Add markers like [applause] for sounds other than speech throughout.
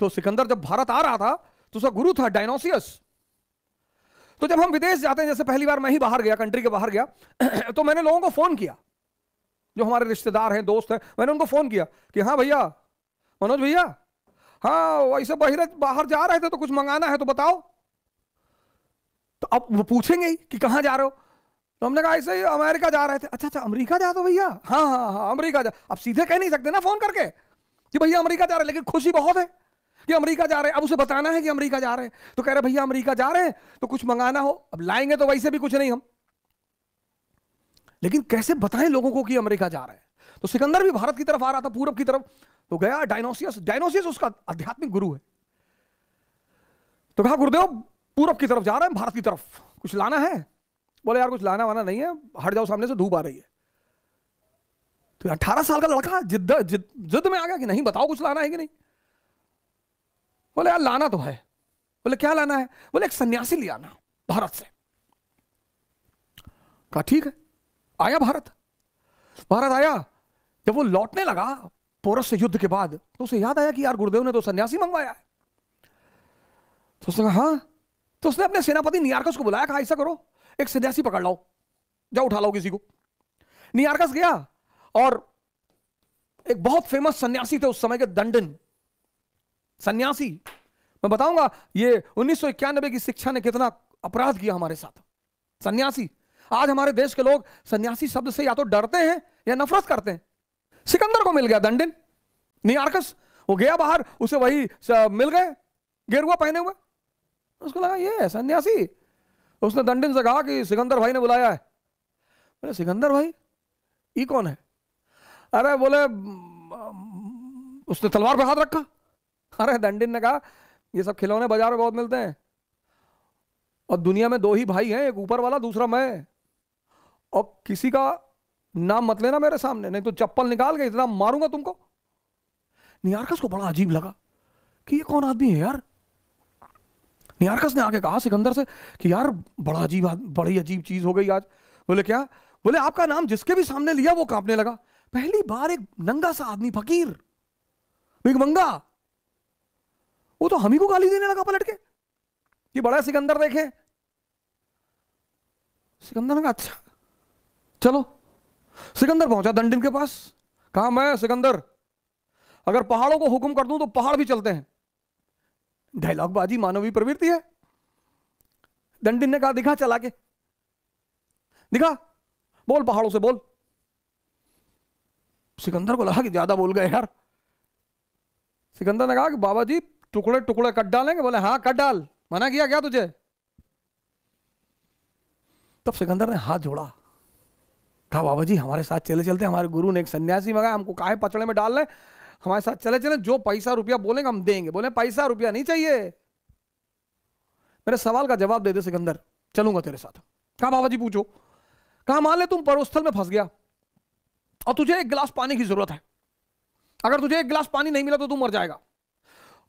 तो सिकंदर जब भारत आ रहा था तो उसका गुरु था डायनोसियस तो जब हम विदेश जाते हैं जैसे पहली बार मैं ही बाहर गया कंट्री के बाहर गया [clears throat] तो मैंने लोगों को फोन किया जो हमारे रिश्तेदार हैं दोस्त हैं मैंने उनको फोन किया कि हाँ भैया मनोज भैया हाँ वैसे बहिरे बाहर जा रहे थे तो कुछ मंगाना है तो बताओ तो अब वो पूछेंगे ही कि कहाँ जा रहे हो तो हमने कहा ऐसे ही अमेरिका जा रहे थे अच्छा अच्छा अमेरिका जा दो तो भैया हाँ हाँ हाँ अमेरिका जा अब सीधे कह नहीं सकते ना फोन करके कि भैया अमेरिका जा रहे लेकिन खुशी बहुत है कि अमेरिका जा रहे हैं अब उसे बताना है कि अमेरिका जा रहे हैं तो कह रहे भैया अमेरिका जा रहे हैं तो कुछ मंगाना हो अब लाएंगे तो वैसे भी कुछ नहीं हम लेकिन कैसे बताएं लोगों को कि अमेरिका जा रहे हैं तो सिकंदर भी भारत की तरफ आ रहा था पूरब की तरफ तो गया डायनोसियस डायनोसियस उसका आध्यात्मिक गुरु है तो कहा गुरुदेव पूरब की तरफ जा रहे हैं भारत की तरफ कुछ लाना है बोले यार कुछ लाना वाना नहीं है हट जाओ सामने से धूप आ रही है तो अट्ठारह साल का लड़का जिद्द जिद्द जिद में आ गया कि नहीं बताओ कुछ लाना है कि नहीं बोले यार लाना तो है बोले क्या लाना है बोले एक सन्यासी ले आना भारत से कहा ठीक है आया भारत भारत आया जब वो लौटने लगा पोरस से युद्ध के बाद तो उसे याद आया कि यार गुरुदेव ने तो सन्यासी मंगवाया है तो उसने कहा हाँ तो उसने अपने सेनापति नियारकस को बुलाया कहा ऐसा करो एक सन्यासी पकड़ लाओ जाओ उठा लाओ किसी को नियारकस गया और एक बहुत फेमस सन्यासी थे उस समय के दंडन सन्यासी मैं बताऊंगा ये उन्नीस की शिक्षा ने कितना अपराध किया हमारे साथ सन्यासी आज हमारे देश के लोग सन्यासी शब्द से या तो डरते हैं या नफरत करते हैं सिकंदर को मिल गया दंडिन नियारकस वो गया बाहर उसे वही मिल गए गेरुआ पहने हुए उसको लगा ये सन्यासी उसने दंडिन से कहा कि सिकंदर भाई ने बुलाया है बोले सिकंदर भाई ये कौन है अरे बोले उसने तलवार पर हाथ रखा अरे दंडिन ने कहा ये सब खिलौने बाजार में बहुत मिलते हैं और दुनिया में दो ही भाई हैं एक ऊपर वाला दूसरा मैं और किसी का नाम मत लेना मेरे सामने नहीं तो चप्पल निकाल के इतना मारूंगा तुमको नियारकस को बड़ा अजीब लगा कि ये कौन आदमी है यार नियारकस ने आके कहा सिकंदर से कि यार बड़ा अजीब बड़ी अजीब चीज हो गई आज बोले क्या बोले आपका नाम जिसके भी सामने लिया वो कांपने लगा पहली बार एक नंगा सा आदमी फकीर मंगा वो तो हम ही को गाली देने लगा पलट के कि बड़ा सिकंदर देखे सिकंदर ने कहा अच्छा चलो सिकंदर पहुंचा दंडिन के पास कहा मैं सिकंदर अगर पहाड़ों को हुक्म कर दूं तो पहाड़ भी चलते हैं डायलॉग बाजी मानवीय प्रवृत्ति है दंडिन ने कहा दिखा चला के दिखा बोल पहाड़ों से बोल सिकंदर को लगा कि ज्यादा बोल गए यार सिकंदर ने कहा कि बाबा जी टुकड़े टुकड़े कट डालेंगे बोले हाँ कट डाल मना किया क्या तुझे तब सिकंदर ने हाथ जोड़ा कहा बाबा जी हमारे साथ चले चलते हमारे गुरु ने एक सन्यासी मंगाया हमको काहे पचड़े में डाल ले हमारे साथ चले चले जो पैसा रुपया बोलेंगे हम देंगे बोले पैसा रुपया नहीं चाहिए मेरे सवाल का जवाब दे दे सिकंदर चलूंगा तेरे साथ कहा बाबा जी पूछो कहा मान ले तुम परोस्थल में फंस गया और तुझे एक गिलास पानी की जरूरत है अगर तुझे एक गिलास पानी नहीं मिला तो तू मर जाएगा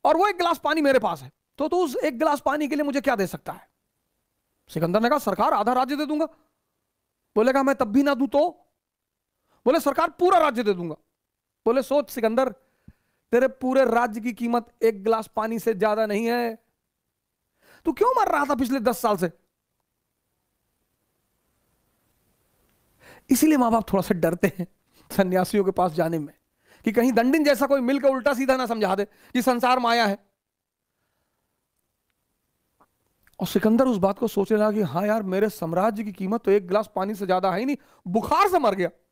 और वो एक गिलास पानी मेरे पास है तो तू उस एक गिलास पानी के लिए मुझे क्या दे सकता है सिकंदर ने कहा सरकार आधा राज्य दे दूंगा बोलेगा मैं तब भी ना दू तो बोले सरकार पूरा राज्य दे दूंगा बोले सोच सिकंदर तेरे पूरे राज्य की कीमत एक गिलास पानी से ज्यादा नहीं है तू क्यों मर रहा था पिछले दस साल से इसीलिए मां बाप थोड़ा सा डरते हैं सन्यासियों के पास जाने में कि कहीं दंडिन जैसा कोई मिलकर उल्टा सीधा ना समझा दे कि संसार माया है और सिकंदर उस बात को सोचने लगा कि हाँ यार मेरे साम्राज्य की कीमत तो एक गिलास पानी से ज्यादा है ही नहीं बुखार से मर गया